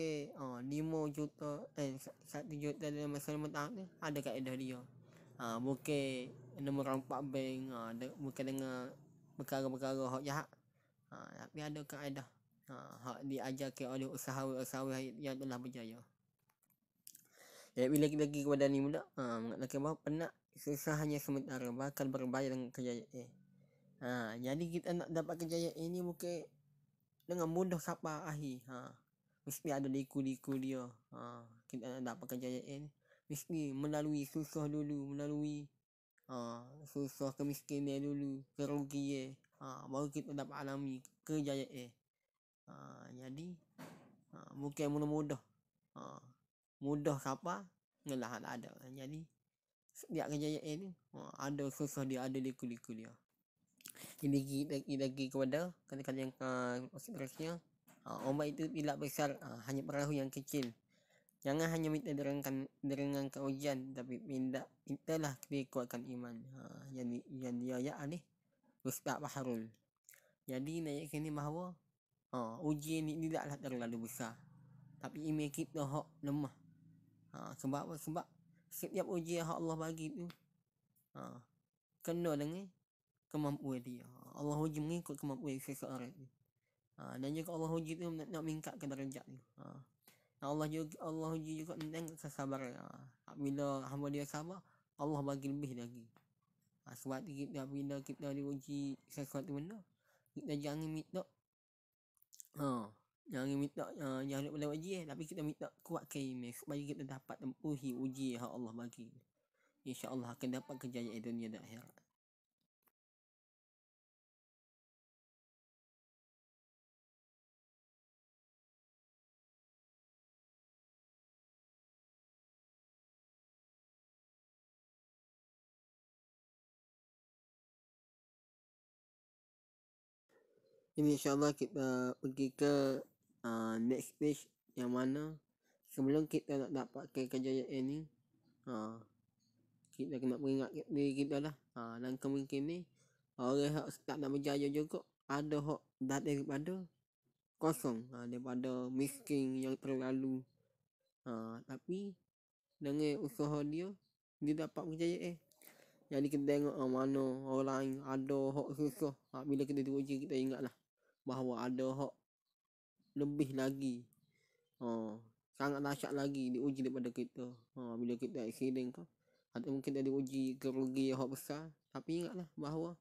kasih uh, 5 juta eh satu juta dalam masa lima tahun ni ada kaedah dia uh, ha, bukan nombor rampak bank uh, de, bukan dengan perkara-perkara hak jahat uh, tapi ada kaedah uh, hak diajarkan oleh usahawi-usahawi yang telah berjaya Ya, bila kita pergi kepada ni muda, mula uh, mengatakan bahawa penat susahnya sementara bahkan berbayar dengan kerja eh. Ha, jadi kita nak dapat kerja ini mungkin dengan mudah sampai ahli Ha. Mesti ada liku-liku dia ha, Kita nak dapatkan jayaan Mesti melalui susah dulu Melalui ha, Susah kemiskinan dulu Kerugian ha, Baru kita dapat alami kejayaan ha, Jadi ha, Bukan mudah-mudah ha, Mudah siapa Ngelah tak ada Jadi Setiap kejayaan ni ha, Ada susah dia Ada liku-liku dia Jadi kita pergi lagi kepada Kata-kata yang ha, uh, Maksud rasanya Ha, ombak itu tidak besar, ha, ah, hanya perahu yang kecil. Jangan hanya minta derengkan derengan ke ujian tapi minta intalah kuatkan iman. Ha ah, jadi jadi dia ya ni Ustaz Baharul. Jadi naya kini bahawa ha ujian ni tidaklah terlalu besar. Tapi iman kita hok lemah. Ha sebab apa? Sebab setiap ujian yang Allah bagi tu ha kena dengan kemampuan dia. Allah uji mengikut kemampuan seseorang. Ha, Ha, dan juga Allah uji tu nak, nak meningkatkan darjat tu. Ha. Dan Allah juga Allah uji juga tengok kabar. Ha. Bila hamba dia sabar Allah bagi lebih lagi. Ha, sebab tu kita bila kita diuji sesuatu benda, kita jangan minta. Ha. Jangan minta uh, jangan nak lewat ujian tapi kita minta kuat ke iman supaya kita dapat tempuhi uji yang Allah bagi. Insya-Allah akan dapat kejayaan dunia dan akhirat. Jadi insyaAllah kita pergi ke uh, next stage yang mana sebelum kita nak dapatkan kejayaan ni uh, kita kena peringat diri kita lah uh, dan kemungkinan ni orang yang tak nak berjaya juga ada hak dah daripada kosong uh, daripada miskin yang terlalu uh, tapi dengan usaha dia dia dapat berjaya eh jadi kita tengok uh, mana orang lain ada hak susah uh, bila kita teruji kita ingat lah bahawa ada hak lebih lagi ha, sangat dahsyat lagi diuji daripada kita ha, bila kita accident kan atau mungkin ada uji kerugi hak besar tapi ingatlah bahawa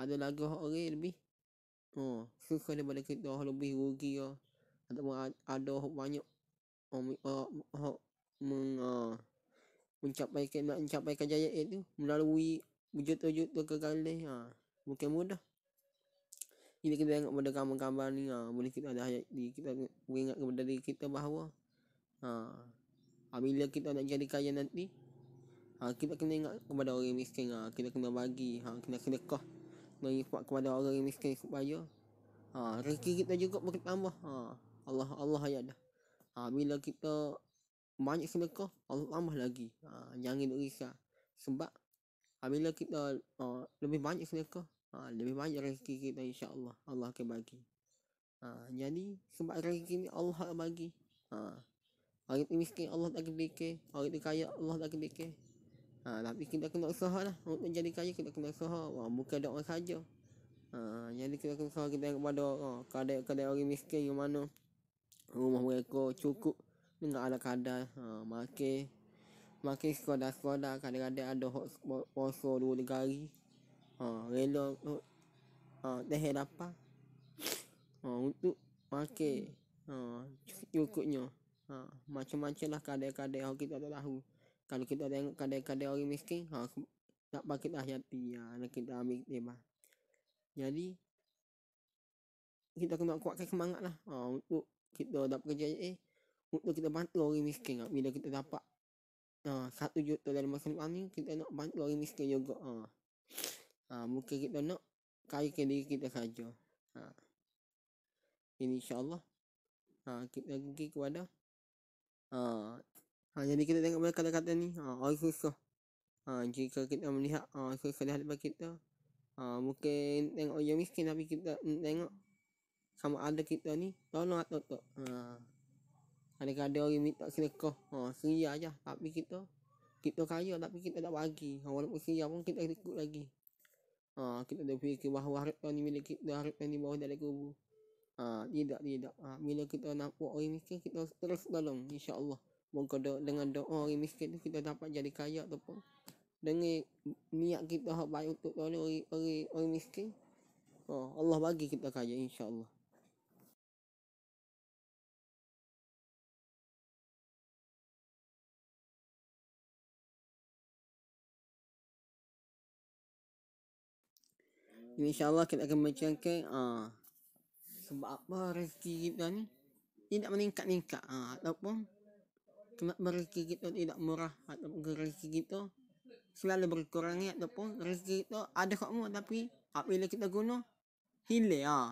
ada lagi hak orang lebih ha, susah daripada kita hak lebih rugi ya. atau ada hak banyak ha, ha, hak meng, ha, mencapai mencapai kejayaan itu melalui wujud-wujud kegagalan ha, bukan mudah bila kita tengok pada gambar-gambar ni ha, ah, Boleh kita ada ayat di Kita ingat kepada diri kita bahawa ha, ah, Bila kita nak jadi kaya nanti ha, Kita kena ingat kepada orang yang miskin ha, Kita kena bagi ha, Kena sedekah Dan ikut kepada orang yang miskin Supaya ha, Rezeki kita juga bertambah ha, Allah Allah ayat dah ha, Bila kita Banyak sedekah Allah tambah lagi ha, Jangan risau Sebab Bila kita ha, Lebih banyak sedekah ha, lebih banyak rezeki kita insyaallah Allah akan bagi ha, jadi sebab rezeki ni Allah akan bagi ha, orang itu miskin Allah tak akan fikir orang itu kaya Allah tak akan fikir ha, tapi kita kena usaha lah untuk menjadi kaya kita kena usaha Wah, bukan doa saja ha, jadi kita kena usaha kita kepada orang ha, kadang-kadang orang miskin yang mana rumah mereka cukup dengan ada kadar ha, makin makin sekolah-sekolah kadang-kadang ada puasa dua tiga hari Oh, hello, oh, dah apa? Oh, ha, untuk pakai oh, ha, cukupnya. Oh, ha, macam-macam lah kadai-kadai yang kita tak tahu. Kalau kita tengok kadai-kadai orang miskin, ha, oh, tak pakai dah hati. ya, nak kita ambil tema. Jadi, kita kena kuatkan semangat lah. Oh, untuk kita dapat kerja je. Eh, untuk kita bantu orang miskin. Ha, bila kita dapat uh, satu juta dari masa depan ni, kita nak bantu orang miskin juga. Ha. Oh ha, muka kita nak kaya ke diri kita saja ha. ini insyaallah ha, kita pergi kepada ha. ha, jadi kita tengok pada kata-kata ni ha, orang susah ha, jika kita melihat ha, susah di hadapan kita ha, mungkin tengok orang miskin tapi kita tengok sama ada kita ni tolong atau tak ha. Kadang-kadang orang minta sedekah ha, Seria je Tapi kita Kita kaya tapi kita tak bagi ha, Walaupun seria pun kita ikut lagi Ha, kita dah fikir bahawa harta ini milik kita, harta ni bawah dari kubur. Ha, tidak, tidak. Ha, bila kita nampak orang miskin, kita terus tolong. InsyaAllah. Moga do- dengan doa orang miskin tu, kita dapat jadi kaya ataupun Dengan niat kita baik untuk tolong orang, orang, orang miskin. Oh, Allah bagi kita kaya insyaAllah. Ini insyaAllah kita akan bincangkan ha, Sebab apa rezeki kita ni Tidak meningkat-ningkat ha, Ataupun Kenapa rezeki kita tidak murah Ataupun rezeki kita Selalu berkurang Ataupun rezeki kita ada kakmu Tapi apabila kita guna Hilir ha.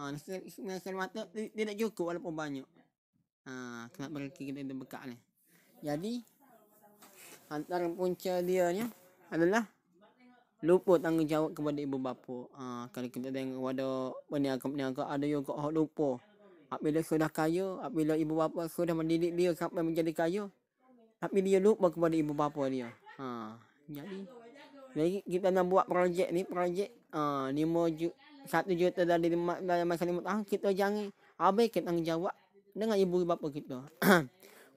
Ah. Ha, Sengaskan mata tidak cukup walaupun banyak ha, Kenapa rezeki kita itu bekal ni Jadi Antara punca dia ni adalah lupa tanggungjawab kepada ibu bapa. Ha, kalau kita tengok pada ni peniaga ada yang hak lupa. Apabila sudah kaya, apabila ibu bapa sudah mendidik dia sampai menjadi kaya, tapi dia lupa kepada ibu bapa dia. Ha, jadi jadi kita nak buat projek ni, projek ha, 5 juta, satu juta dari lima, dalam masa lima tahun, kita jangan kita tanggungjawab dengan ibu bapa kita.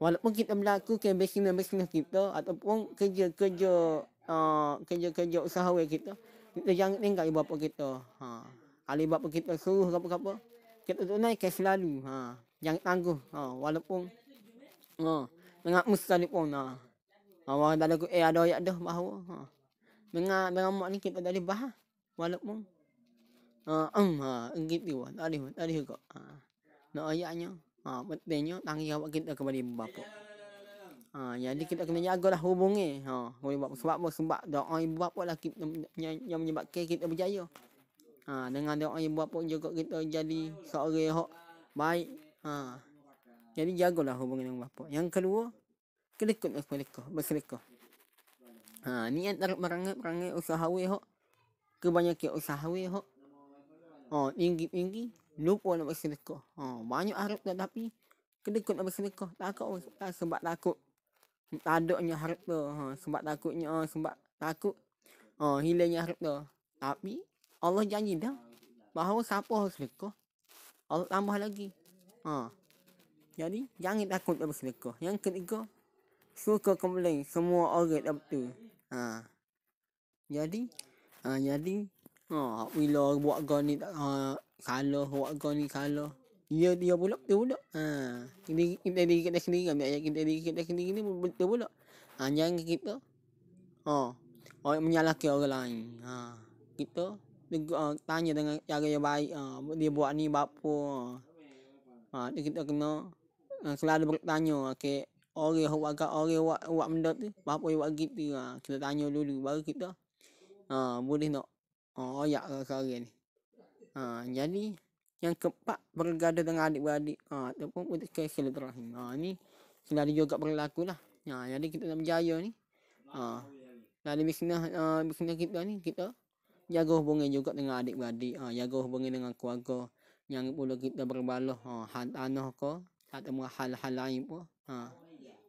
Walaupun kita melakukan bisnes-bisnes kita ataupun kerja-kerja Ah, kerja-kerja usaha kita kita jangan tinggal ibu bapa kita ha kalau bapa kita suruh apa apa kita tu naik ke selalu ha jangan tangguh ha walaupun ha dengan musuh ni pun ha awak ha, ada ku eh ada ayat dah bahawa ha dengan dengan mak ni kita dari bahas walaupun ha um ha gitu wah tadi tadi kok ha nak ayatnya ha pentingnya tanggung kita kepada ibu bapa Ha, yang ni kita kena jagalah hubungi. Ha, boleh buat sebab apa? Sebab doa ibu bapa lah kita, yang, yang menyebabkan kita berjaya. Ha, dengan doa ibu bapa juga kita jadi seorang yang baik. Ha. Jadi lah hubungi dengan bapa. Yang kedua, kelekut dengan lah mereka, berselekut. Ha, ni antara merangai-merangai usahawi hok. Kebanyakan usahawi hok. Ha, tinggi-tinggi, lupa nak berselekut. Ha, banyak harap tetapi kedekut nak berselekut. Takut, tak sebab takut taduknya harta ha sebab takutnya ha, sebab takut ha hilangnya tu, tapi Allah janji dah bahawa siapa sedekah Allah tambah lagi ha jadi jangan takut dalam sedekah yang ketiga suka kembali semua orang dalam tu ha jadi ha jadi ha bila buat gani ha, kalau buat gani kalau dia dia pula dia pula ha ini kita diri kan. kita sini kan ayat kita diri kita sini ni dia pula ha jangan kita ha orang menyalahkan orang lain ha kita dia, ha, tanya dengan cara yang baik ha. dia buat ni apa ha. ha dia kita kena uh, selalu bertanya okay orang yang buat orang buat buat benda tu apa yang buat gitu ha. kita tanya dulu baru kita ha boleh nak ha oh, ya kau ni ha jadi yang keempat bergaduh dengan adik-beradik ha, ataupun putus ke silaturahim ha, ni selalu juga berlaku lah ha, jadi kita nak berjaya ni ha, dari bisnes, uh, bisnes kita ni kita jaga hubungan juga dengan adik-beradik ha, jaga hubungan dengan keluarga yang perlu kita berbaloh ha, hal tanah ke atau hal-hal lain pun ha,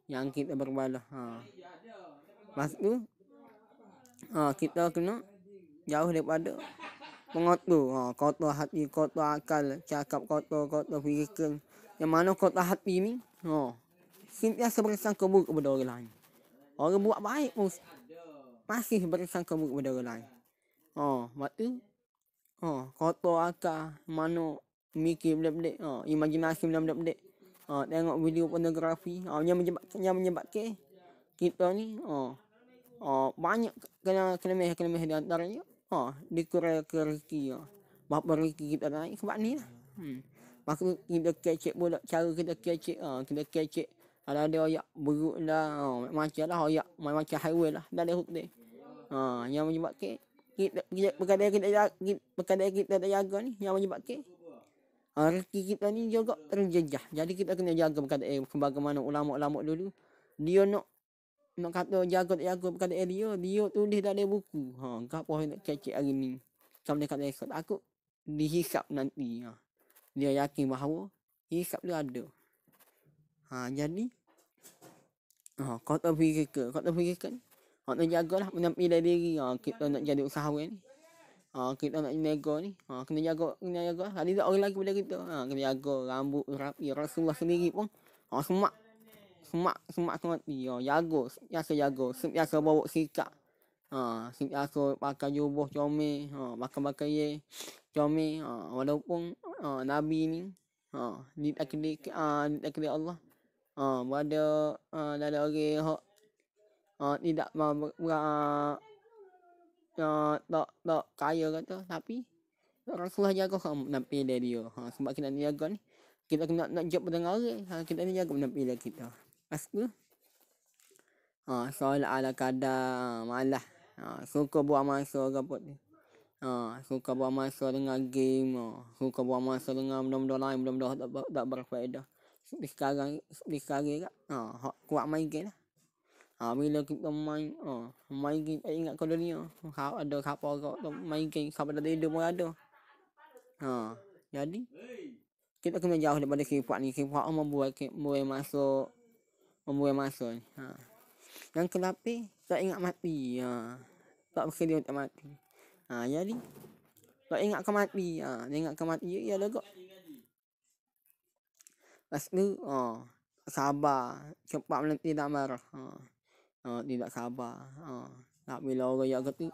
yang kita berbaloh ha. Lepas tu ha, kita kena jauh daripada mengotor. Ha, kotor hati, kotor akal, cakap kotor, kotor fikir. Yang mana kotor hati ni? Ha. Sentiasa bersangka buruk kepada orang lain. Orang buat baik pun masih bersangka buruk kepada orang lain. oh, buat tu. Ha, kotor akal, mana mikir belak-belak. Ha, imajinasi belak-belak. Ha, tengok video pornografi. Ha, yang menyebabkan, yang menyebabkan kita ni. oh, oh, banyak kena kena meh kena meh di antaranya ha, dikurangkan rezeki ya. Berapa rezeki kita naik sebab ni lah. Hmm. Maka kita kecek pula cara kita kecek. Ha, ah, kita kecek. Kalau ada ayak buruk lah. Ha, ah, macam lah ayak. Macam highway lah. Dari hook dia. Ha, yang menyebabkan kita kita perkara kita kita perkara kita tak jaga ni yang menyebabkan ha, rezeki kita ni juga terjejah jadi kita kena jaga perkara eh, bagaimana ulama-ulama dulu dia nak nak kata jaga tak kata dia area dia tulis dalam buku ha gapo nak cek hari ni kau boleh kata ikut aku dihisap nanti ha. dia yakin bahawa hisap dia ada ha jadi ha kau tak fikir ke kau tak fikir kan ha nak jagalah dari diri ha kita nak jadi usahawan Ha, kita nak nego ni. Ha, kena jaga, kena jaga. Hari tu orang lagi boleh kita. Ha, kena jaga rambut rapi. Ya, Rasulullah sendiri pun. Ha, semak semak semak semak ni yo jago biasa jago biasa bawa sikap ha biasa pakai jubah comel ha pakai pakai ye comel ha walaupun ha, nabi ni ha ni tak kena ha, ni tak kena Allah ha berada ha, dalam orang hak ha tidak mau ber, ber, tak tak kaya kata tapi Rasulullah jaga kau nak pilih dia. Ha, sebab kita nak ni. Kita kena nak jumpa dengan orang. Ha, kita ni jaga nak pilih kita. Lepas tu ha, Solat ala kadar ha, Malah ha, Suka buat masa ke apa tu ha, Suka buat masa dengan game ha, Suka buat masa dengan benda-benda lain Benda-benda tak, tak berfaedah Seperti sekarang Seperti sekarang ke ha, Kuat main game lah ha, Bila kita main ha, Main game tak ingat ke dunia ha, Ada kau ke Main game Sampai dah tidur pun ada ha, Jadi kita kena jauh daripada kipuak ni Kipuak memang buat Boleh masuk membuang masa ni. Ha. Yang kenapa tak ingat mati. Ha. Tak bersedia untuk mati. Ha, jadi, tak ingat ke mati. Ha. Dia ingat ke mati, ya, ya lah kok. Lepas tu, ha, tak sabar. Cepat melihat tidak marah. Ha. ha. tidak sabar. Ha. Tak bila orang yang kata,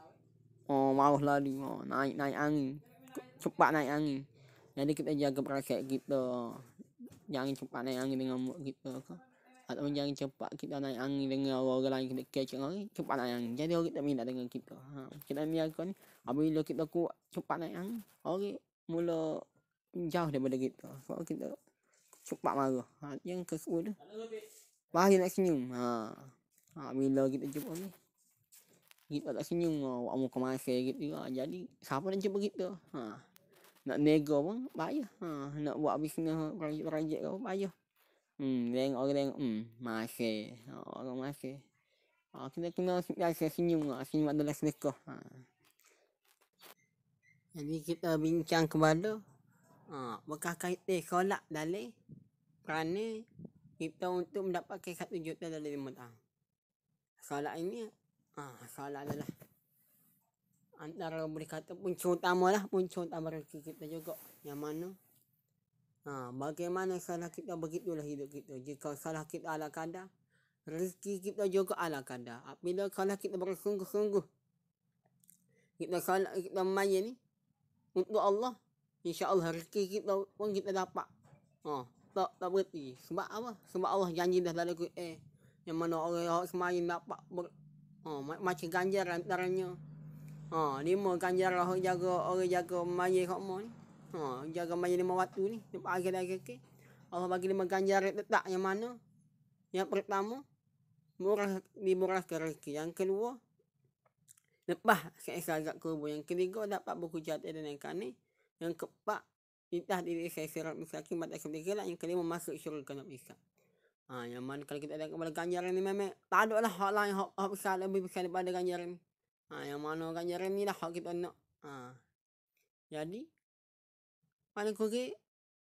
oh, marah lagi. Ha. Naik-naik angin. Cepat naik angin. Jadi kita jaga perasaan kita. Ha. Jangan cepat naik angin dengan mood kita. Ha atau yang cepat kita naik angin dengan orang lain kita kecek orang lain cepat naik angin jadi orang tak minta dengan kita ha, kita niaga ni apabila kita kuat cepat naik angin orang mula jauh daripada kita sebab kita cepat marah ha, yang ke-10 tu bahaya nak senyum ha. ha bila kita jumpa ni kita tak senyum buat ha, muka masa gitu ha, jadi siapa nak jumpa kita ha. nak nego pun bahaya ha. nak buat bisnes kerajit-kerajit pun bahaya Hmm, dia tengok orang tengok, hmm, masih. Oh, orang masih. Oh, ha, kita kena rasa senyum lah. Senyum adalah sedekah. Ha. Jadi kita bincang kepada ah, Bekah kait eh, solat dalai Kerana kita untuk mendapatkan satu juta dalam lima tahun Solat ini ah, Solat adalah Antara berikat pun cuta lah Pun cuta mereka kita juga Yang mana Ha, bagaimana salah kita begitulah hidup kita. Jika salah kita ala kadar, rezeki kita juga ala kadar. Ha, bila salah kita bersungguh-sungguh, kita salah kita main ni, untuk Allah, insya Allah rezeki kita pun kita dapat. Ha, tak, tak berhenti. Sebab apa? Sebab Allah janji dah dalam kuih. Eh, yang mana orang yang semain dapat ber, ha, macam ganjaran antaranya. Ha, lima ganjaran orang jaga, orang jaga main kat mana Ha, jaga main lima waktu ni. Tempat akhir-akhir ke. Allah bagi lima ganjaran letak yang mana. Yang pertama. Murah, dimurah ke rezeki. Yang kedua. Lepas ke agak kubur. Yang ketiga dapat buku jatuh dan yang kani. Yang keempat. Itah diri saya serap misalkan pada ketiga lah. Yang kelima masuk syurga nak misalkan. Ha, yang mana kalau kita ada kepada ganjaran ni memang tak ada lah hak lain hak, hak besar lebih besar daripada ganjaran ni. Ha, yang mana ganjaran ni lah hak kita nak. Ha. Jadi mana kuri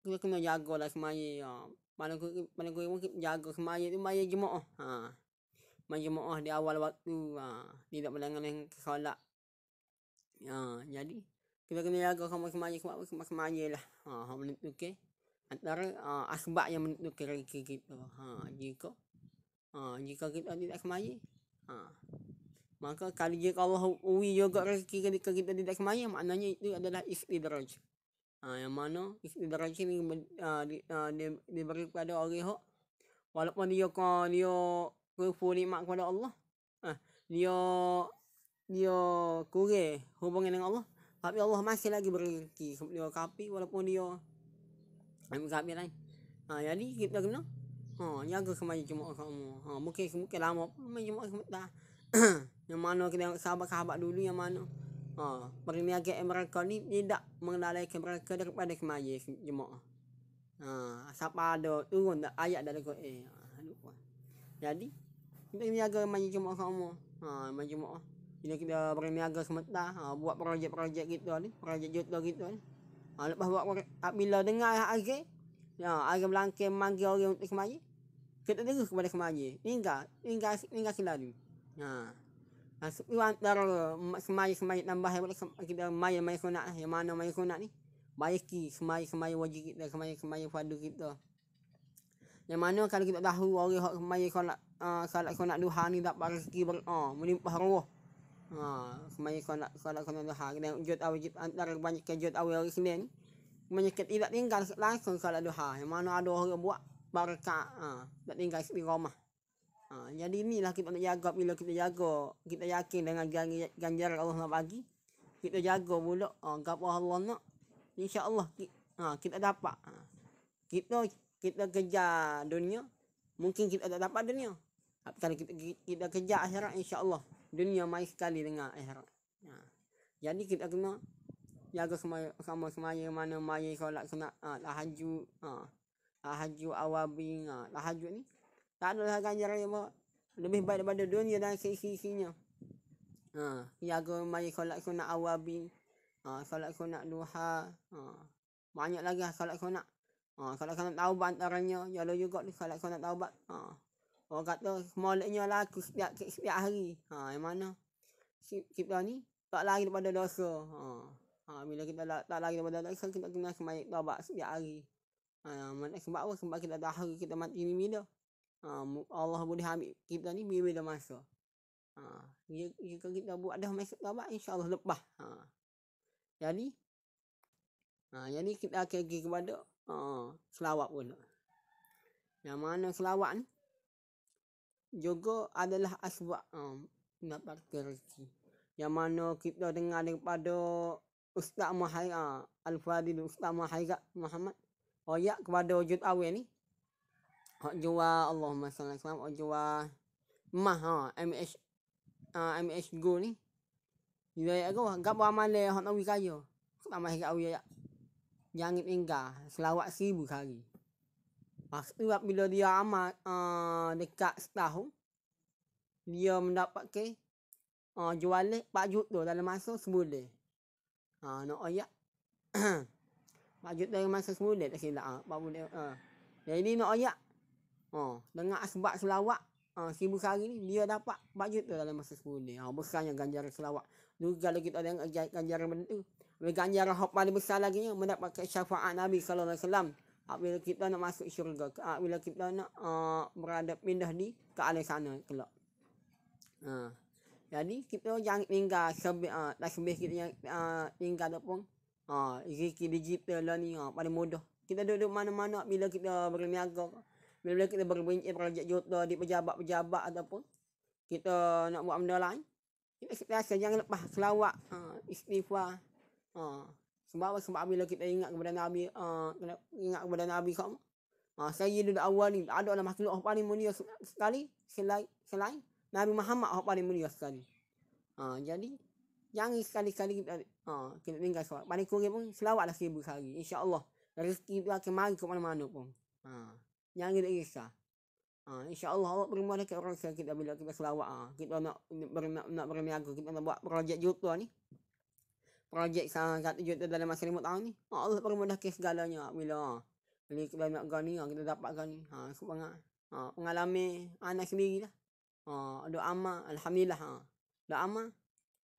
kuri kena jaga lah kemaya ya. mana kuri mana kuri mungkin jaga kemaya tu maya jemaah ha maya jemaah di awal waktu ha tidak melanggar yang kekolak ha jadi kita kena jaga kamu kemaya kemaya kemaya, kemaya lah ha ha menentukan antara ha, asbab yang menentukan rezeki kita ha jika ha jika kita tidak kemaya ha Maka kalau jika Allah uwi juga rezeki kita tidak kemaya, maknanya itu adalah istidraj. Ha. Ha, yang mana Ibrahim ini ha, ah, di, ha, ah, di dia beri kepada orang hok walaupun dia ko dia kufur nikmat kepada Allah ha, dia dia kurang hubungan dengan Allah tapi Allah masih lagi beri rezeki dia kapi walaupun dia ambil kapi lain ha, jadi kita kena ha jaga kemaju cuma kamu ha mungkin mungkin lama main cuma sebentar yang mana kita sahabat-sahabat dulu yang mana Ha, perniaga mereka ni tidak mengenali mereka daripada kemaya jemaah. Ha, siapa ada turun ayat dalam Quran. Eh, ha, Jadi, kita berniaga kemaya jemaah kamu. Ha, kemaya jemaah. Bila kita berniaga semata, ha, buat projek-projek kita ni, projek juta kita ni. Ha, lepas buat ha, bila dengar hari, ya, hari belangkir manggil orang untuk kemaya, kita tengok kepada kemaya. Ini enggak, ini enggak, selalu. Ha. Uh, antara mm, semai-semai tambah kita mai-mai sunat lah. Yang mana mai sunat ni? ki, semai-semai wajib kita, semai-semai fardu kita. Yang mana kalau kita tahu orang yang semai sunat uh, salat sunat duha ni tak pada rezeki ber uh, ha, melimpah roh. Ha, uh, semai sunat salat sunat duha dan jut wajib antar banyak kejut awi hari Senin. kita tidak tinggal langsung salat duha. Yang mana ada orang buat barakah ah, tak tinggal di rumah. Ha, jadi inilah kita nak jaga bila kita jaga. Kita yakin dengan ganjaran Allah nak bagi. Kita jaga pula. Ha, Gapah Allah nak. InsyaAllah ha, kita dapat. Ha, kita kita kejar dunia. Mungkin kita tak dapat dunia. Tapi kalau kita, kita kejar akhirat insyaAllah. Dunia mai sekali dengan akhirat. Ha, jadi kita kena jaga sama sama sama-sama mana maya kalau nak kena ha, lahaju ha, lahaju awabing ha, lahaju ni tak ada lah ganjaran yang mahu. Lebih baik daripada dunia dan sisi-sisinya. Ha. Ya aku mari kalau aku nak awabin. Ha. Kalau aku nak duha. Ha. Banyak lagi lah kalau aku nak. Ha. Kalau aku nak tahu antaranya. Ya lo juga kalau aku nak tahu bat. Ha. Orang kata maulidnya lah aku setiap, setiap hari. Ha. Yang mana. Kita ni tak lari daripada dosa. Ha. Ha, bila kita tak, tak lari daripada dosa, kita kena semayak tawabat setiap hari. Ha, mana sebab apa? Sebab kita dah hari kita mati ni bila uh, Allah boleh ambil kita ni bila-bila masa. Ha, uh, jika kita buat dah masuk tabak insya-Allah lepas. Ha. Jadi ha, uh, jadi kita akan pergi kepada ha, selawat pula. Yang mana selawat ni juga adalah asbab uh, ha, mendapatkan rezeki. Yang mana kita dengar daripada Ustaz Muhammad Al-Fadil Ustaz Muhammad Muhammad Oh ya kepada wujud awal ni hok jual Allahumma sallallahu alaihi wasallam jual mah ha MH uh, ha, MH go ni dia ya go gapo amal dia hok nak kaya kena mai gak awi ya jangan tinggal selawat seribu kali pas tu bila dia amal uh, ha, dekat setahun dia mendapat ke uh, ha, jual 4 juta dalam masa sebulan ha uh, nak ayat 4 juta dalam masa sebulan tak silap ah jadi nak ayat Ha, dengar asbab selawak ha, seribu kali ni dia dapat 4 juta dalam masa 10 hari. Ha, besarnya ganjaran selawak. Dulu kalau kita ada ganjaran benda tu. Bila ganjaran hak paling besar lagi ni mendapatkan syafaat Nabi SAW. apabila kita nak masuk syurga. apabila kita nak ha, berada pindah di ke alai sana kelak. Ha. Jadi kita yang tinggal sebe, ha, tak sebe kita yang ha, tinggal tu pun. Ha, digital lah ni ha, paling mudah. Kita duduk mana-mana bila kita berniaga bila-bila kita berbincang eh, projek juta eh, di pejabat-pejabat ataupun kita nak buat benda lain kita sentiasa jangan lepas selawat uh, istighfar uh, sebab sebab bila kita ingat kepada Nabi uh, ingat kepada Nabi kamu uh, saya duduk awal ni ada dalam makhluk yang paling mulia sekali selain, selain Nabi Muhammad yang paling mulia sekali uh, jadi yang sekali-kali kita, uh, kita tinggal selawat paling kurang pun selawatlah seribu sekali insyaAllah rezeki itu akan mari ke mana-mana pun uh jangan risau. Ha, InsyaAllah Allah beri mudah kepada orang kita bila kita selawat. Ha. Kita nak, ber, nak, nak berniaga. Kita nak buat projek juta ni. Projek satu juta dalam masa lima tahun ni. Ha, Allah beri mudah ke segalanya. Ha, bila ni ha, kita nak gani, ha, kita dapat gani. Ha, sebab, ha, pengalami anak sendiri lah. Ha, doa amal. Alhamdulillah. Ha. Doa amal.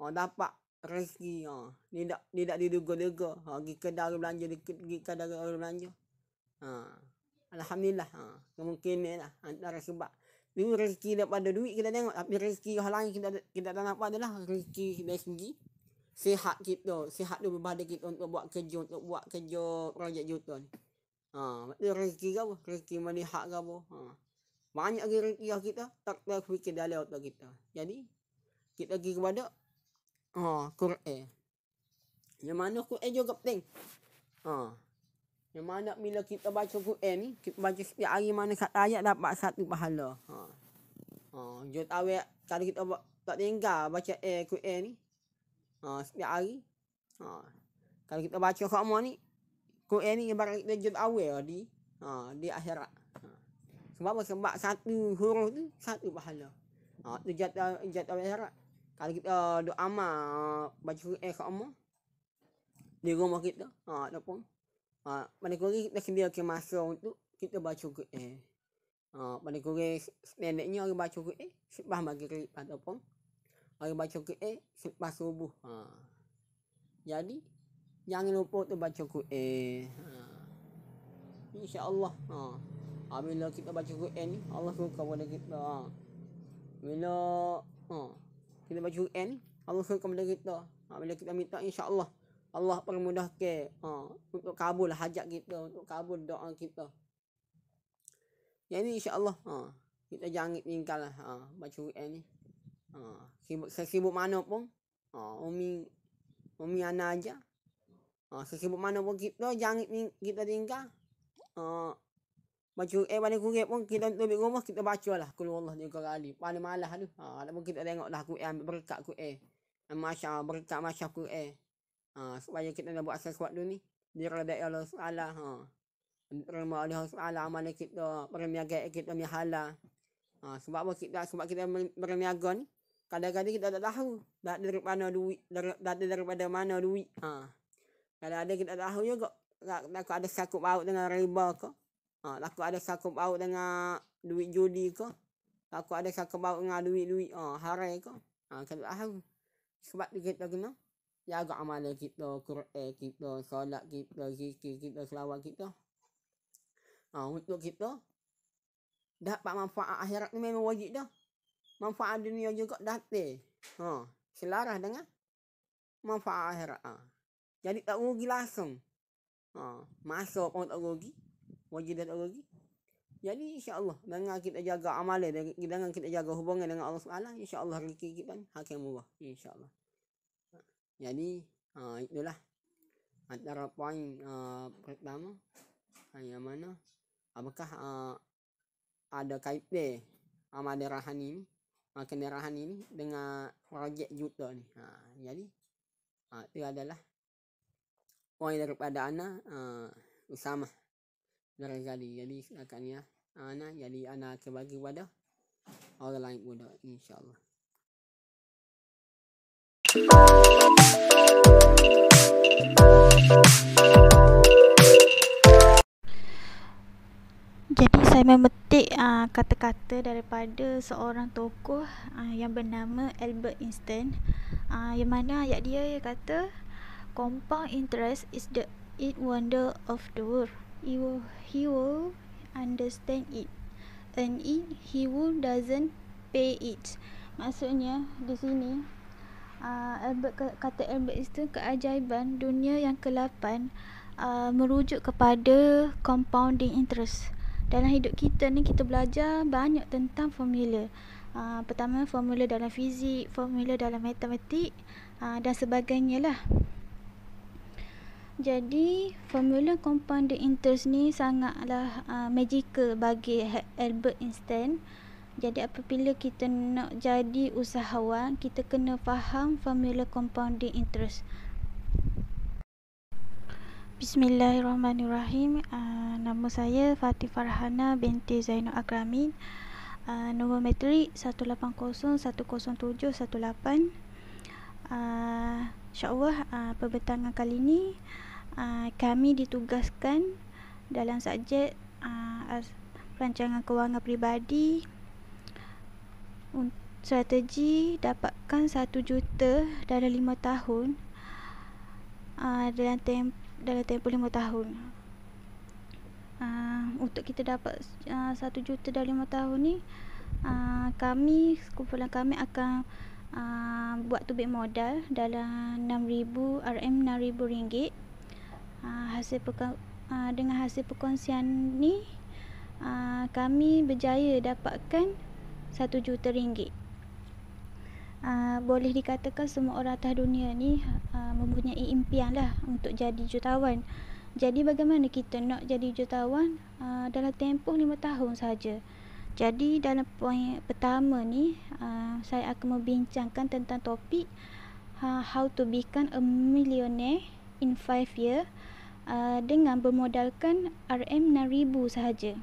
Ha, dapat rezeki. Ha. Tidak, tidak diduga-duga. Ha, pergi kedai belanja. Pergi kedai belanja. Ha. Alhamdulillah. Ha, mungkin ni lah. Antara ha, sebab. Dulu rezeki daripada duit kita tengok. Tapi rezeki orang lain kita, kita tak nampak adalah rezeki dari segi. Sehat kita. Sehat tu berbahagia kita untuk buat kerja. Untuk buat kerja projek juta ni. Ha, itu rezeki ke apa? Rezeki melihat ke apa? Ha. Banyak lagi rezeki kita. Tak terfikir dalam otak kita. Jadi. Kita pergi kepada. Ha, Quran. Yang mana Quran juga penting. Ha. Yang mana bila kita baca Quran ni, kita baca setiap hari mana kat ayat dapat satu pahala. Ha. Ha, jangan tahu ya, kalau kita tak tinggal baca eh Quran ni. Ha, setiap hari. Ha. Kalau kita baca khatmah ni, Quran ni ibarat kita jut awal ya, di ha, di akhirat. Ha. Sebab apa? Sebab satu huruf tu satu pahala. Ha, tu jatuh jat akhirat. Kalau kita doa amal baca Quran khatmah di rumah kita, ha, ataupun uh, ha, pada kuris dah sediakan masa untuk kita baca Quran. Eh. Uh, ha, pada kuris neneknya orang baca Quran eh, sebab pada ataupun orang baca Quran eh, sebab subuh. Uh. Jadi jangan lupa untuk baca Quran. Eh. InsyaAllah. Uh. Bila kita baca Quran eh, ni, Allah suka pada kita. Bila kita baca Quran eh, ni, Allah suka pada kita. bila kita minta, insyaAllah. Allah permudahkan ha, untuk kabul hajat kita, untuk kabul doa kita. Jadi, insya Allah ha, kita jangan tinggal lah ha, baca Quran ni. Ha, sibuk, sesibuk mana pun, ha, umi, umi ana aja. Ha, sesibuk mana pun kita, jangan kita tinggal. Ha, baca Quran pada Quran pun, kita duduk rumah, kita baca lah. Kulu Allah ni kali. Pada malah lah tu. Ha, ataupun kita tengok lah Quran, berkat eh, Masya Allah, berkat Masya Allah eh ha, supaya kita dah buat waktu ni diredai Allah Taala ha terima Allah Taala amal kita berniaga kita ni halal ha, sebab apa kita sebab kita berniaga ni kadang-kadang kita tak tahu dah dari mana duit dah dari, daripada mana duit ha kadang-kadang kita tahu juga tak tak ada sakup baut dengan riba ke ha tak ada sakup baut dengan duit judi ke tak ada sakup baut dengan duit-duit ha haram ke ha kita tahu sebab kita kena jaga amalan kita, Quran eh, kita, solat kita, zikir kita, selawat kita. Ha, untuk kita dapat manfaat akhirat ni memang wajib dah. Manfaat dunia juga datang. Ha, selaras dengan manfaat akhirat. Ha. Jadi tak rugi langsung. Ha, masa pun tak rugi. Wajib dah tak rugi. Jadi Allah dengan kita jaga amalan, dengan kita jaga hubungan dengan Allah Subhanahu insya Allah rezeki kita akan murah. Allah. Jadi uh, itulah antara poin uh, ha, pertama ha, yang mana apakah uh, ada kaitan amal rahani ni uh, kenderahan ini dengan projek juta ni ha, jadi uh, itu adalah poin daripada ana uh, usama dari jadi akan ya lah, ana jadi ana akan bagi kepada orang lain pun insyaallah jadi saya memetik uh, kata-kata daripada seorang tokoh uh, yang bernama Albert Einstein uh, yang mana ayat dia dia kata compound interest is the it wonder of the world. He will, he will understand it and it, he will doesn't pay it. Maksudnya di sini uh, ah, Albert kata Albert Einstein keajaiban dunia yang ke-8 uh, ah, merujuk kepada compounding interest. Dalam hidup kita ni kita belajar banyak tentang formula. Uh, pertama formula dalam fizik, formula dalam matematik uh, dan sebagainya lah. Jadi formula compounding interest ni sangatlah uh, magical bagi Albert Einstein. Uh, jadi apabila kita nak jadi usahawan, kita kena faham formula compounding interest. Bismillahirrahmanirrahim. Uh, nama saya Fatih Farhana binti Zainul Akramin. Uh, nombor metrik 1801078. Uh, InsyaAllah uh, perbentangan kali ini uh, kami ditugaskan dalam subjek uh, as- kewangan peribadi strategi dapatkan 1 juta dalam 5 tahun ah, dalam temp dalam tempoh 5 tahun ah, untuk kita dapat uh, ah, 1 juta dalam 5 tahun ni kami kumpulan kami akan buat tubik modal dalam 6000 RM 6000 ringgit hasil perkong- dengan hasil perkongsian ni kami berjaya dapatkan satu juta ringgit. Uh, boleh dikatakan semua orang atas dunia ni uh, mempunyai impian lah untuk jadi jutawan. Jadi bagaimana kita nak jadi jutawan uh, dalam tempoh lima tahun saja? Jadi dalam poin pertama ni uh, saya akan membincangkan tentang topik uh, how to become a millionaire in five year uh, dengan bermodalkan RM6000 saja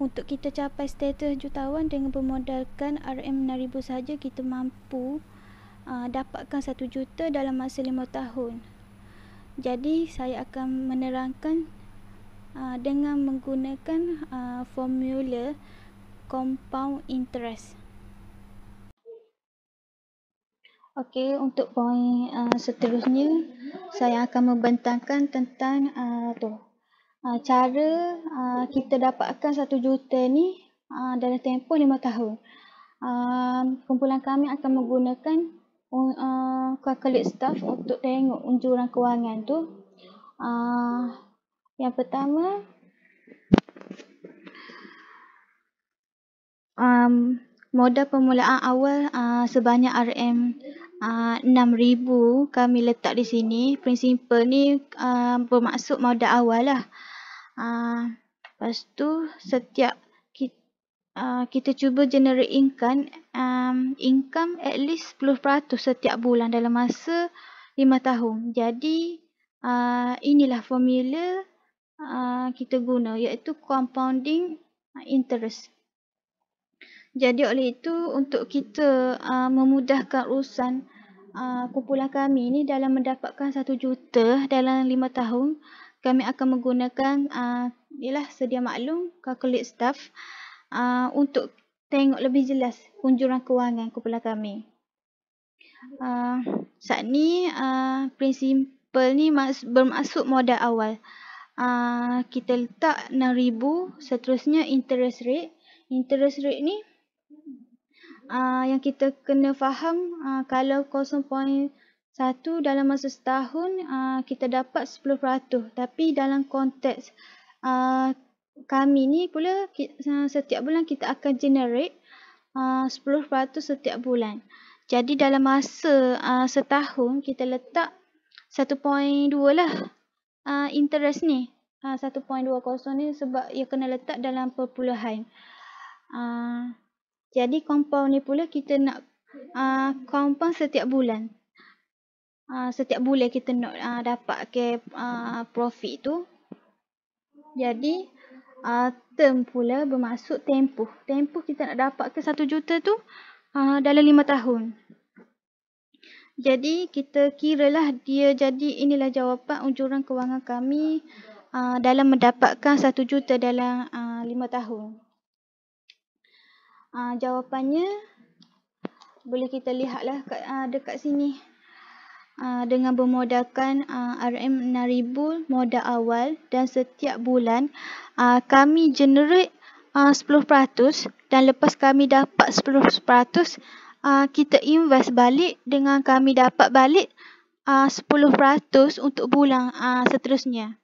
untuk kita capai status jutawan dengan bermodalkan RM6,000 saja kita mampu uh, dapatkan 1 juta dalam masa 5 tahun. Jadi saya akan menerangkan uh, dengan menggunakan uh, formula compound interest. Okey, untuk poin uh, seterusnya saya akan membentangkan tentang uh, tu uh, cara uh, kita dapatkan satu juta ni uh, dalam tempoh lima tahun. Uh, kumpulan kami akan menggunakan calculate uh, staff untuk tengok unjuran kewangan tu. Uh, yang pertama, um, modal permulaan awal uh, sebanyak RM6,000 uh, kami letak di sini. Prinsipal ni uh, bermaksud modal awal lah. Uh, Ah, lepas tu setiap kita, uh, kita cuba generate income um, income at least 10% setiap bulan dalam masa 5 tahun. Jadi uh, inilah formula uh, kita guna iaitu compounding interest. Jadi oleh itu untuk kita uh, memudahkan urusan uh, kumpulan kami ini dalam mendapatkan 1 juta dalam 5 tahun uh, kami akan menggunakan ah, ialah uh, sedia maklum calculate staff uh, untuk tengok lebih jelas kunjuran kewangan kumpulan kami. Uh, saat ni uh, prinsip ni maks bermaksud modal awal. Uh, kita letak 6000 seterusnya interest rate. Interest rate ni uh, yang kita kena faham uh, kalau satu dalam masa setahun uh, kita dapat 10% tapi dalam konteks uh, kami ni pula ah, setiap bulan kita akan generate uh, 10% setiap bulan. Jadi dalam masa uh, setahun kita letak 1.2 lah uh, interest ni. Uh, 1.20 ni sebab ia kena letak dalam perpuluhan. Uh, jadi compound ni pula kita nak uh, compound setiap bulan. Ah, setiap bulan kita nak uh, ah, dapat ke uh, ah, profit tu. Jadi uh, term pula bermaksud tempoh. Tempoh kita nak dapat ke 1 juta tu uh, dalam 5 tahun. Jadi kita kiralah dia jadi inilah jawapan unjuran kewangan kami uh, dalam mendapatkan 1 juta dalam uh, 5 tahun. Uh, jawapannya boleh kita lihatlah kat, uh, dekat sini. Ah, dengan bermodalkan ah, RM6,000 modal awal dan setiap bulan ah, kami generate 10% dan lepas kami dapat 10% kita invest balik dengan kami dapat balik 10% untuk bulan seterusnya.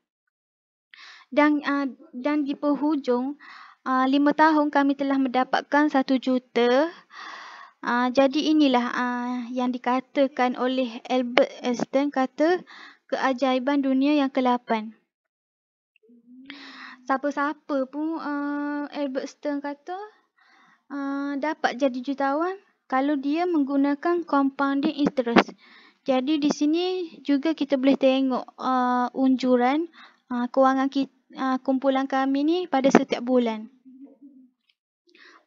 Dan dan di perhujung uh, 5 tahun kami telah mendapatkan 1 juta Uh, jadi inilah uh, yang dikatakan oleh Albert Einstein kata keajaiban dunia yang ke-8. Siapa-siapa pun uh, Albert Einstein kata uh, dapat jadi jutawan kalau dia menggunakan compounding interest. Jadi di sini juga kita boleh tengok uh, unjuran uh, kewangan kita, uh, kumpulan kami ni pada setiap bulan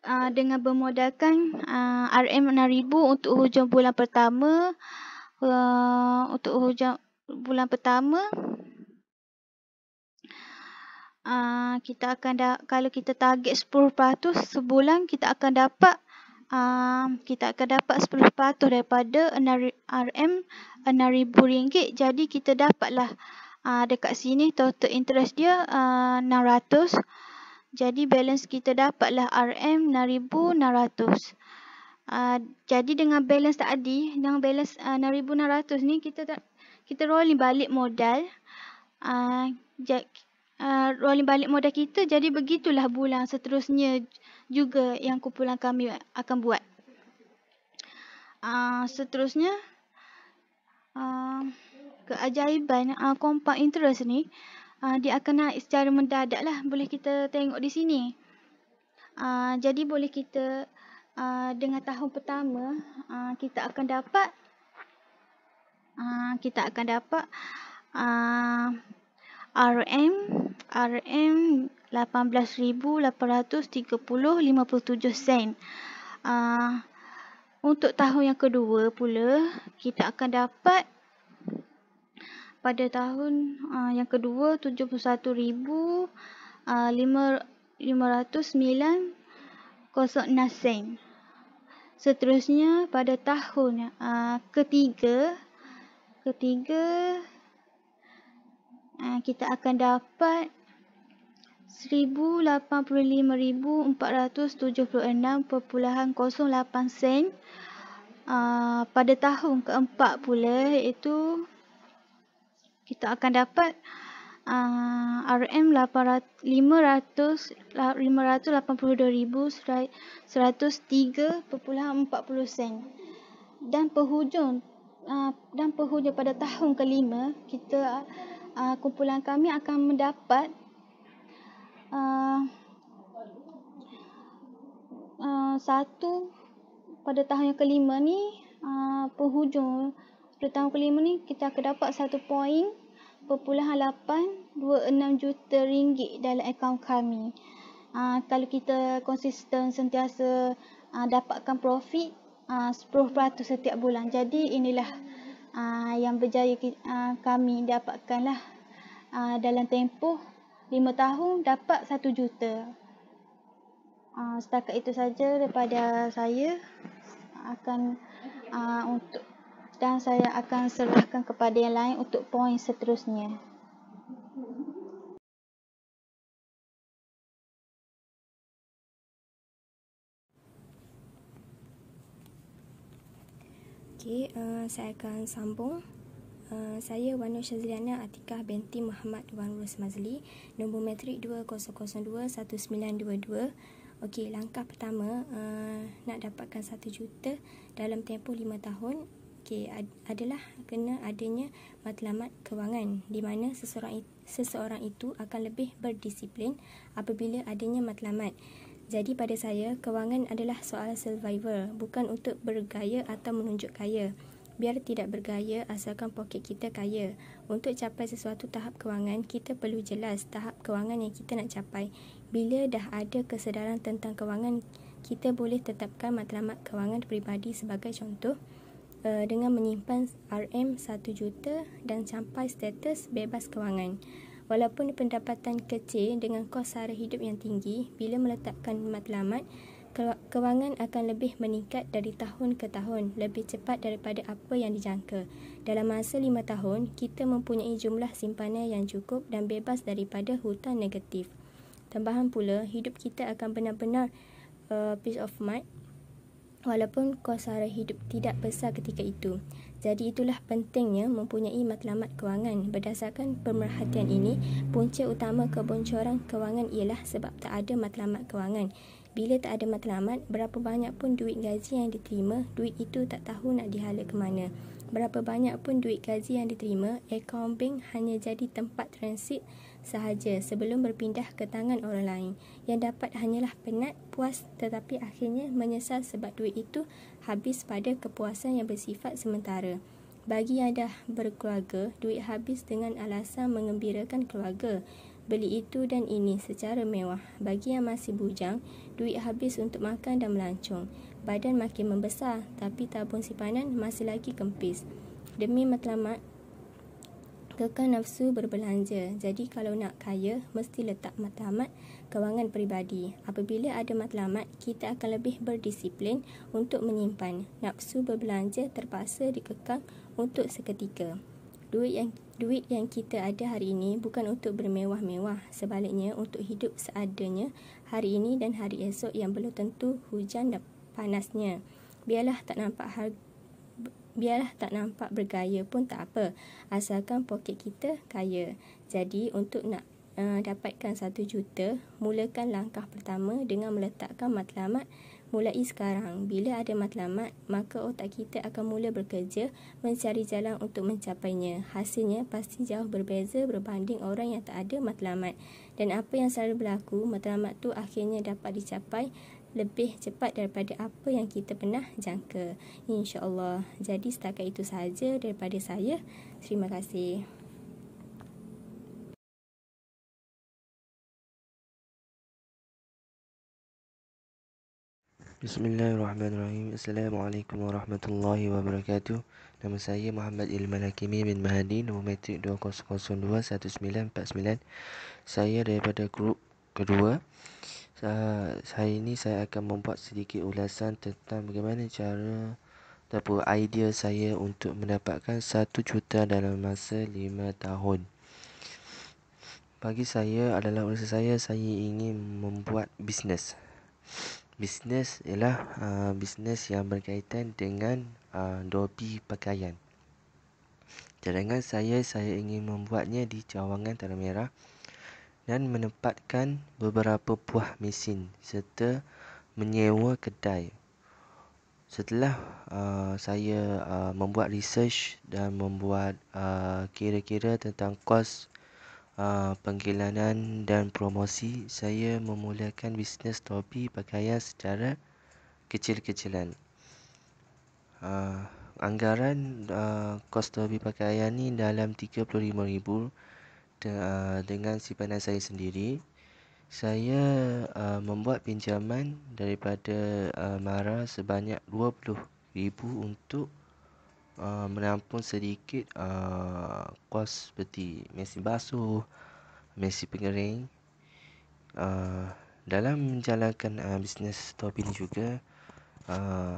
uh, dengan bermodalkan uh, ah, RM6,000 untuk hujung bulan pertama uh, untuk hujung bulan pertama uh, kita akan da- kalau kita target 10% sebulan kita akan dapat uh, kita akan dapat 10% daripada RM6,000 jadi kita dapatlah uh, dekat sini total interest dia uh, jadi balance kita dapatlah RM6,600. Uh, ah, jadi dengan balance tadi, dengan balance uh, ah, 6600 ni kita kita rolling balik modal. Uh, uh, rolling balik modal kita jadi begitulah bulan seterusnya juga yang kumpulan kami akan buat. Uh, seterusnya uh, keajaiban uh, compound interest ni uh, uh, dia akan naik secara mendadak lah. Boleh kita tengok di sini. Uh, jadi boleh kita uh, dengan tahun pertama uh, kita akan dapat uh, kita akan dapat uh, RM RM 18,830.57 sen. Uh, untuk tahun yang kedua pula kita akan dapat pada tahun uh, yang kedua 71,509 uh, kosong Seterusnya pada tahun uh, ketiga ketiga uh, kita akan dapat 1,085,476.08 sen uh, pada tahun keempat pula itu kita akan dapat uh, RM 582,103.40 sen. Dan perhujung uh, dan perhujung pada tahun kelima kita uh, kumpulan kami akan mendapat uh, uh, satu pada tahun yang kelima ni uh, perhujung pada tahun kelima ni kita akan dapat 1.826 juta ringgit dalam akaun kami. Uh, kalau kita konsisten sentiasa uh, dapatkan profit ah, uh, 10% setiap bulan. Jadi inilah uh, yang berjaya uh, kami dapatkanlah uh, dalam tempoh 5 tahun dapat 1 juta. Uh, setakat itu saja daripada saya akan uh, untuk dan saya akan serahkan kepada yang lain untuk poin seterusnya. Okay, uh, eh, saya akan sambung. Uh, saya Wanu Shazliana Atikah binti Muhammad Wan Rus Mazli, nombor metrik 2002-1922. Okey, langkah pertama uh, nak dapatkan 1 juta dalam tempoh 5 tahun, okay, ad- adalah kena adanya matlamat kewangan di mana seseorang, it- seseorang itu akan lebih berdisiplin apabila adanya matlamat. Jadi pada saya, kewangan adalah soal survival, bukan untuk bergaya atau menunjuk kaya. Biar tidak bergaya asalkan poket kita kaya. Untuk capai sesuatu tahap kewangan, kita perlu jelas tahap kewangan yang kita nak capai. Bila dah ada kesedaran tentang kewangan, kita boleh tetapkan matlamat kewangan peribadi sebagai contoh. Eh, dengan menyimpan RM1 juta dan sampai status bebas kewangan. Walaupun pendapatan kecil dengan kos sara hidup yang tinggi, bila meletakkan matlamat, kewangan akan lebih meningkat dari tahun ke tahun, lebih cepat daripada apa yang dijangka. Dalam masa lima tahun, kita mempunyai jumlah simpanan yang cukup dan bebas daripada hutang negatif. Tambahan pula, hidup kita akan benar-benar uh, peace of mind walaupun kos sara hidup tidak besar ketika itu. Jadi itulah pentingnya mempunyai matlamat kewangan. Berdasarkan pemerhatian ini, punca utama kebocoran kewangan ialah sebab tak ada matlamat kewangan. Bila tak ada matlamat, berapa banyak pun duit gaji yang diterima, duit itu tak tahu nak dihala ke mana. Berapa banyak pun duit gaji yang diterima, account bank hanya jadi tempat transit sahaja sebelum berpindah ke tangan orang lain yang dapat hanyalah penat puas tetapi akhirnya menyesal sebab duit itu habis pada kepuasan yang bersifat sementara. Bagi yang dah berkeluarga, duit habis dengan alasan mengembirakan keluarga. Beli itu dan ini secara mewah. Bagi yang masih bujang, duit habis untuk makan dan melancong. Badan makin membesar tapi tabung simpanan masih lagi kempis. Demi matlamat, Tekan nafsu berbelanja. Jadi kalau nak kaya, mesti letak matlamat kewangan peribadi. Apabila ada matlamat, kita akan lebih berdisiplin untuk menyimpan. Nafsu berbelanja terpaksa dikekang untuk seketika. Duit yang duit yang kita ada hari ini bukan untuk bermewah-mewah. Sebaliknya, untuk hidup seadanya hari ini dan hari esok yang belum tentu hujan dan panasnya. Biarlah tak nampak harga Biarlah tak nampak bergaya pun tak apa. Asalkan poket kita kaya. Jadi untuk nak uh, dapatkan 1 juta, mulakan langkah pertama dengan meletakkan matlamat mulai sekarang. Bila ada matlamat, maka otak kita akan mula bekerja mencari jalan untuk mencapainya. Hasilnya pasti jauh berbeza berbanding orang yang tak ada matlamat. Dan apa yang selalu berlaku, matlamat tu akhirnya dapat dicapai lebih cepat daripada apa yang kita pernah jangka. InsyaAllah. Jadi setakat itu sahaja daripada saya. Terima kasih. Bismillahirrahmanirrahim. Assalamualaikum warahmatullahi wabarakatuh. Nama saya Muhammad Ilman Hakimi bin Mahdi, nombor metrik 2002-1949. Saya daripada grup kedua uh, hari ini saya akan membuat sedikit ulasan tentang bagaimana cara ataupun idea saya untuk mendapatkan 1 juta dalam masa 5 tahun. Bagi saya adalah ulasan saya saya ingin membuat bisnes. Bisnes ialah uh, bisnes yang berkaitan dengan uh, dobi pakaian. Cadangan saya, saya ingin membuatnya di cawangan Tanah Merah dan menempatkan beberapa buah mesin serta menyewa kedai. Setelah uh, saya uh, membuat research dan membuat uh, kira-kira tentang kos uh, penggilanan dan promosi, saya memulakan bisnes topi pakaian secara kecil-kecilan. Uh, anggaran uh, kos topi pakaian ini dalam RM35,000 de, uh, dengan simpanan saya sendiri saya uh, membuat pinjaman daripada uh, Mara sebanyak 20000 untuk uh, menampung sedikit uh, kos seperti mesin basuh, mesin pengering. Uh, dalam menjalankan uh, bisnes topi ini juga, uh,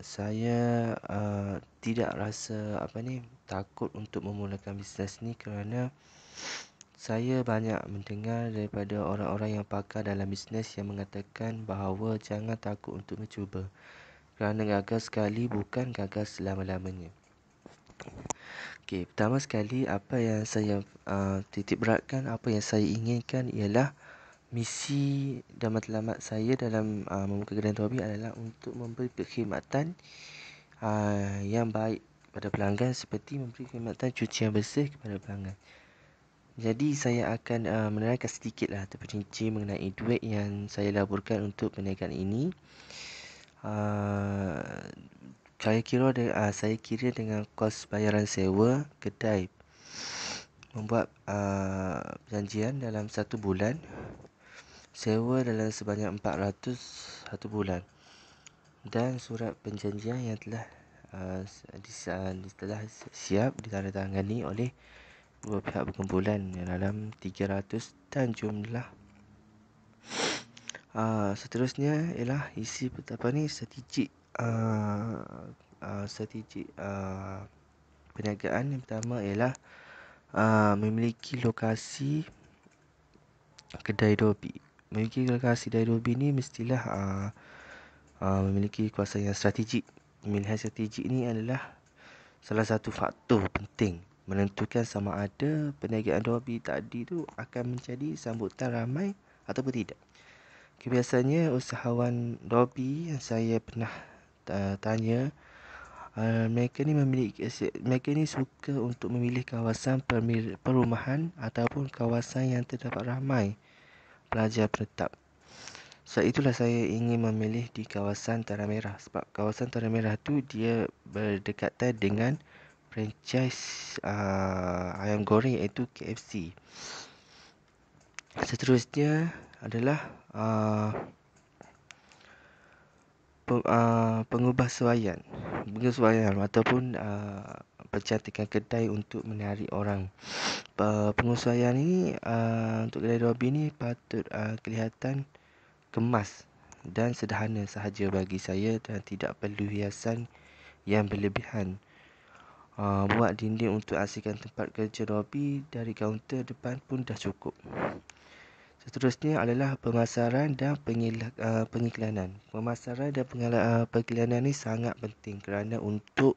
saya uh, tidak rasa apa ni takut untuk memulakan bisnes ni kerana saya banyak mendengar daripada orang-orang yang pakar dalam bisnes yang mengatakan bahawa jangan takut untuk mencuba. Kerana gagal sekali bukan gagal selama-lamanya. Okay, pertama sekali apa yang saya uh, titik beratkan, apa yang saya inginkan ialah misi dan matlamat saya dalam uh, membuka kedai hobi adalah untuk memberi perkhidmatan uh, yang baik kepada pelanggan seperti memberi perkhidmatan cucian bersih kepada pelanggan. Jadi saya akan uh, menerangkan sedikit lah terperinci mengenai duit yang saya laburkan untuk perniagaan ini. Uh, saya kira de, uh, saya kira dengan kos bayaran sewa kedai membuat uh, perjanjian dalam satu bulan sewa dalam sebanyak 400 satu bulan dan surat perjanjian yang telah uh, di, uh, telah siap ditandatangani oleh pihak berkumpulan dalam 300 dan jumlah uh, seterusnya ialah isi apa ni strategik uh, uh, strategik uh, perniagaan yang pertama ialah uh, memiliki lokasi kedai dobi memiliki lokasi kedai dobi ni mestilah uh, uh, memiliki kuasa yang strategik pemilihan strategik ni adalah salah satu faktor penting menentukan sama ada perniagaan hobi tadi tu akan menjadi sambutan ramai atau tidak. Kebiasaannya usahawan hobi yang saya pernah eh, tanya uh, mereka ni memiliki mereka ni suka untuk memilih kawasan permir, perumahan ataupun kawasan yang terdapat ramai pelajar penetap. Sebab so, itulah saya ingin memilih di kawasan Tanah Merah sebab kawasan Tanah Merah tu dia berdekatan dengan franchise uh, ayam goreng iaitu KFC. Seterusnya adalah uh, uh pengubah suayan, pengubah suayan ataupun uh, pencantikan kedai untuk menarik orang. Pengubah suayan ini uh, untuk kedai Robi ini patut uh, kelihatan kemas dan sederhana sahaja bagi saya dan tidak perlu hiasan yang berlebihan uh, buat dinding untuk asingkan tempat kerja lobby dari kaunter depan pun dah cukup. Seterusnya adalah pemasaran dan ah, pengiklanan. Pemasaran dan ah, pengiklanan ini sangat penting kerana untuk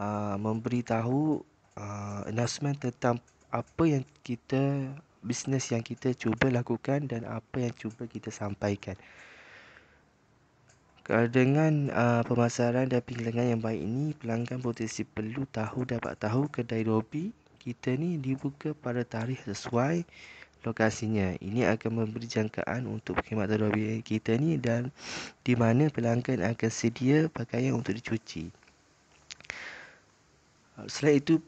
uh, memberitahu uh, announcement tentang apa yang kita, bisnes yang kita cuba lakukan dan apa yang cuba kita sampaikan. Eh, dengan uh, pemasaran dan pengiklanan yang baik ini, pelanggan potensi perlu tahu dapat tahu kedai Robi kita ni dibuka pada tarikh sesuai lokasinya. Ini akan memberi jangkaan untuk perkhidmatan Robi kita ni dan di mana pelanggan akan sedia pakaian untuk dicuci. Selain itu,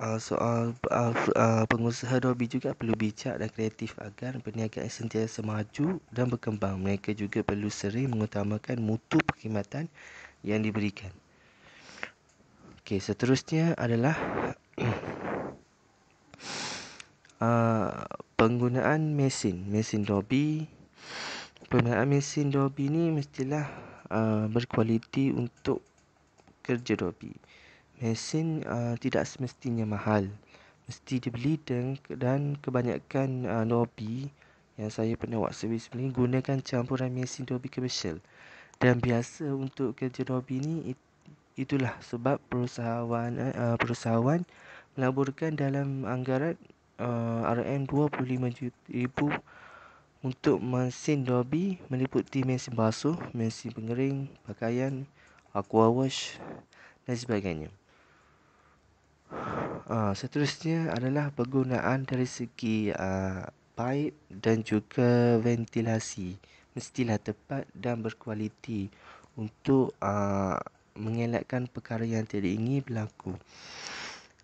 uh, soal uh, uh, pengusaha hobi juga perlu bijak dan kreatif agar perniagaan sentiasa maju dan berkembang. Mereka juga perlu sering mengutamakan mutu perkhidmatan yang diberikan. Okey, seterusnya adalah uh, penggunaan mesin, mesin dobi. Penggunaan mesin dobi ni mestilah uh, berkualiti untuk kerja dobi. Mesin uh, tidak semestinya mahal. Mesti dibeli dan, dan kebanyakan uh, eh, lobby yang saya pernah buat servis ni gunakan campuran mesin lobby commercial. Dan biasa untuk kerja lobby ini it, itulah sebab perusahaan uh, perusahaan melaburkan dalam anggaran uh, RM25,000 untuk mesin lobby meliputi mesin basuh, mesin pengering, pakaian, aqua wash dan sebagainya. Uh, seterusnya adalah penggunaan dari segi uh, ah, pipe dan juga ventilasi mestilah tepat dan berkualiti untuk uh, mengelakkan perkara yang tidak ingin berlaku.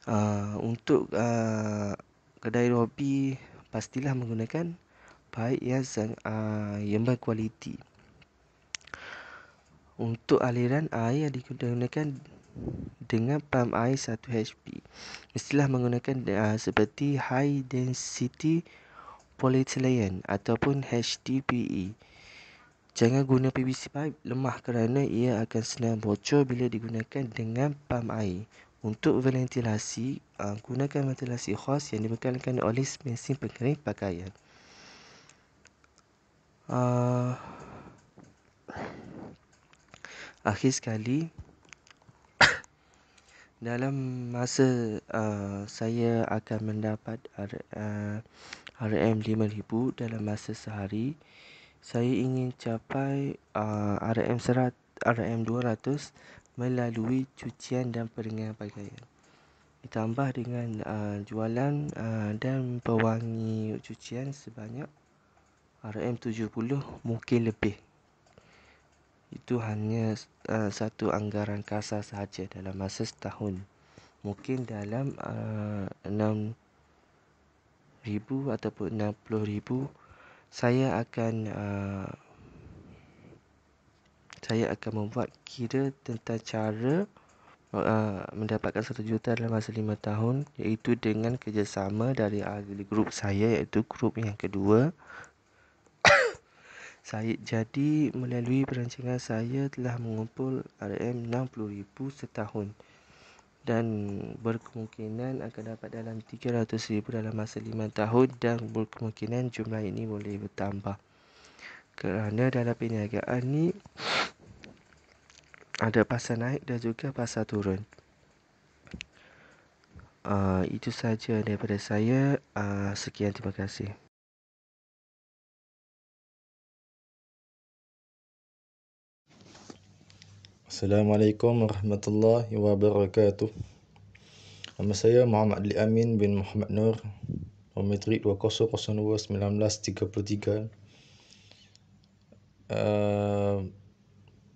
Uh, untuk uh, kedai kopi pastilah menggunakan pipe yang sang, uh, yang berkualiti. Untuk aliran air yang digunakan dengan pam air 1 HP. Mestilah menggunakan uh, seperti high density polyethylene ataupun HDPE. Jangan guna PVC pipe lemah kerana ia akan senang bocor bila digunakan dengan pam air. Untuk ventilasi, uh, gunakan ventilasi khas yang dibekalkan oleh mesin pengering pakaian. Uh, akhir sekali, dalam masa uh, saya akan mendapat R, uh, RM5000 dalam masa sehari saya ingin capai uh, RM100 RM200 melalui cucian dan peringan pakaian ditambah dengan uh, jualan uh, dan pewangi cucian sebanyak RM70 mungkin lebih itu hanya uh, satu anggaran kasar sahaja dalam masa setahun mungkin dalam eh, enam uh, 6000 ataupun ribu saya akan uh, saya akan membuat kira tentang cara uh, mendapatkan 1 juta dalam masa lima tahun iaitu dengan kerjasama dari ahli grup saya iaitu grup yang kedua saya jadi melalui perancangan saya telah mengumpul RM60,000 setahun dan berkemungkinan akan dapat dalam RM300,000 dalam masa lima tahun dan berkemungkinan jumlah ini boleh bertambah. Kerana dalam perniagaan ini ada pasar naik dan juga pasar turun. Uh, itu saja daripada saya. Uh, sekian terima kasih. Assalamualaikum warahmatullahi wabarakatuh. Nama saya Muhammad Ali Amin bin Muhammad Nur. Pemetrik 2002 1933. Uh,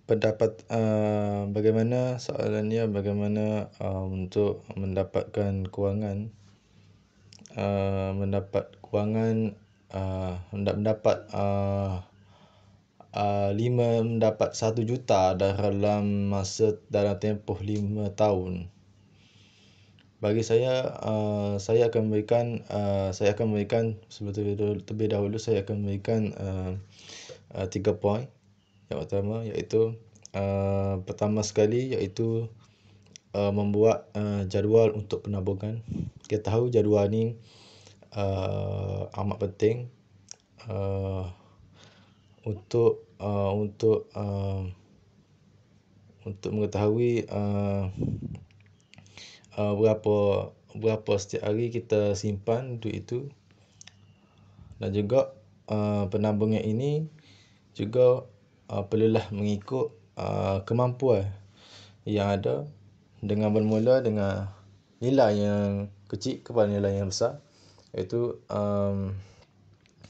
pendapat uh, bagaimana soalannya bagaimana uh, untuk mendapatkan kewangan uh, mendapat kewangan uh, mendapat uh, Ah, lima mendapat satu juta dalam masa dalam tempoh lima tahun. Bagi saya, uh, saya akan memberikan, uh, saya akan memberikan terlebih dahulu saya akan memberikan uh, uh, tiga poin yang pertama, iaitu uh, pertama sekali iaitu uh, membuat uh, jadual untuk penabungan. Kita tahu jadual ini uh, amat penting. Uh, untuk uh, untuk uh, untuk mengetahui uh, uh, berapa berapa setiap hari kita simpan duit itu dan juga uh, penabungan ini juga uh, perlulah mengikut uh, kemampuan yang ada dengan bermula dengan nilai yang kecil kepada nilai yang besar iaitu um,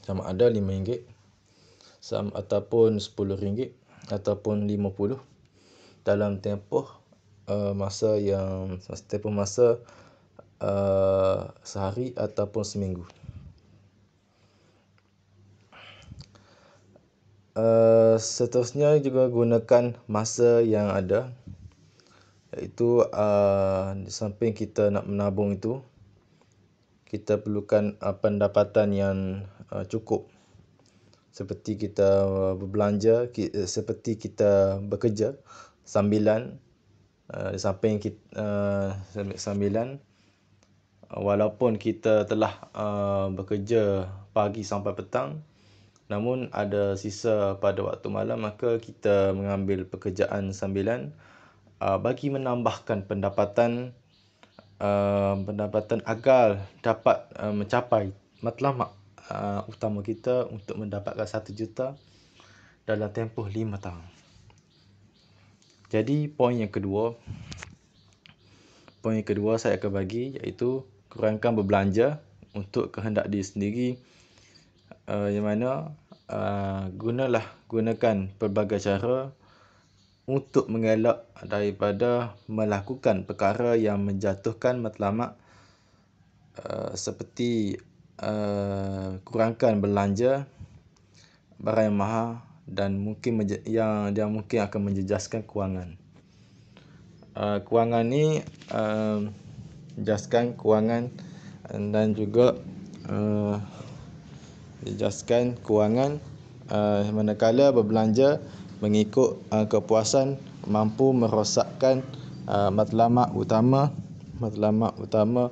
sama ada RM5 sama ataupun RM10 ataupun RM50 dalam tempoh uh, masa yang setiap masa uh, sehari ataupun seminggu. Uh, seterusnya juga gunakan masa yang ada iaitu uh, samping kita nak menabung itu kita perlukan uh, pendapatan yang uh, cukup seperti kita berbelanja, eh, seperti kita bekerja sambilan uh, sampai kita uh, sambilan walaupun kita telah uh, bekerja pagi sampai petang namun ada sisa pada waktu malam maka kita mengambil pekerjaan sambilan uh, bagi menambahkan pendapatan uh, pendapatan agar dapat uh, mencapai matlamat uh, utama kita untuk mendapatkan 1 juta dalam tempoh 5 tahun. Jadi poin yang kedua poin yang kedua saya akan bagi iaitu kurangkan berbelanja untuk kehendak diri sendiri. Uh, yang mana uh, gunalah gunakan pelbagai cara untuk mengelak daripada melakukan perkara yang menjatuhkan matlamat uh, seperti Uh, kurangkan belanja barang yang mahal dan mungkin yang dia mungkin akan menjejaskan kewangan. Uh, kewangan ni menjejaskan uh, kewangan dan juga menjejaskan uh, kewangan uh, manakala berbelanja mengikut uh, kepuasan mampu merosakkan uh, matlamat utama matlamat utama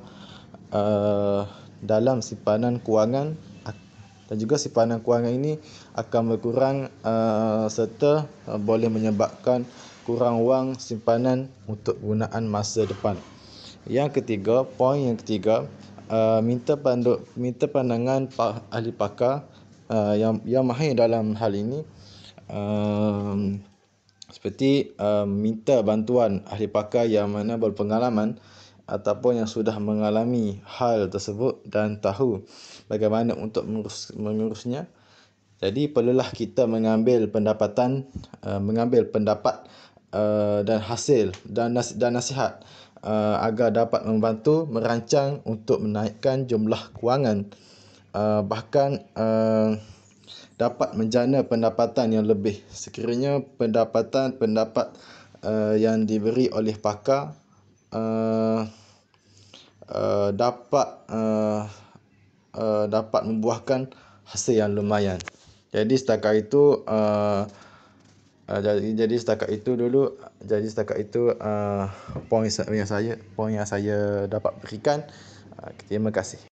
uh, dalam simpanan kewangan dan juga simpanan kewangan ini akan berkurang uh, serta uh, boleh menyebabkan kurang wang simpanan untuk gunaan masa depan. Yang ketiga, poin yang ketiga, uh, minta pandu, minta pandangan pak, ahli pakar uh, yang yang mahir dalam hal ini uh, seperti uh, minta bantuan ahli pakar yang mana berpengalaman ataupun yang sudah mengalami hal tersebut dan tahu bagaimana untuk mengurus, mengurusnya. Jadi perlulah kita mengambil pendapatan, uh, mengambil pendapat uh, dan hasil dan, nas- dan nasihat uh, agar dapat membantu merancang untuk menaikkan jumlah kewangan uh, bahkan uh, dapat menjana pendapatan yang lebih sekiranya pendapatan pendapat uh, yang diberi oleh pakar Eh, eh, dapat uh, uh, dapat membuahkan hasil yang lumayan. Jadi setakat itu uh, uh, jadi jadi setakat itu dulu jadi setakat itu uh, poin yang saya poin yang saya dapat berikan. Uh, terima kasih.